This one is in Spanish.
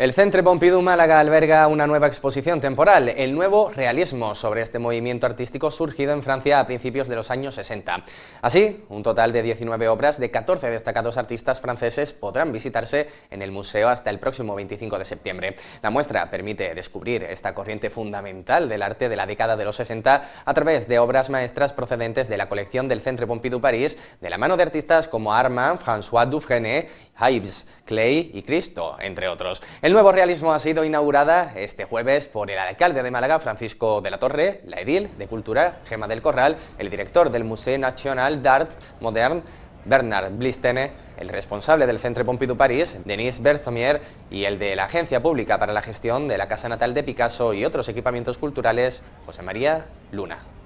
El Centre Pompidou Málaga alberga una nueva exposición temporal, el nuevo realismo, sobre este movimiento artístico surgido en Francia a principios de los años 60. Así, un total de 19 obras de 14 destacados artistas franceses podrán visitarse en el museo hasta el próximo 25 de septiembre. La muestra permite descubrir esta corriente fundamental del arte de la década de los 60 a través de obras maestras procedentes de la colección del Centre Pompidou París, de la mano de artistas como Armand, François Dufresne Hives, Clay y Cristo, entre otros. El nuevo realismo ha sido inaugurada este jueves por el alcalde de Málaga, Francisco de la Torre, la edil de Cultura, Gema del Corral, el director del Museo Nacional d'Art Modern, Bernard Blistene, el responsable del Centre Pompidou París, Denis Berthomier, y el de la Agencia Pública para la Gestión de la Casa Natal de Picasso y otros equipamientos culturales, José María Luna.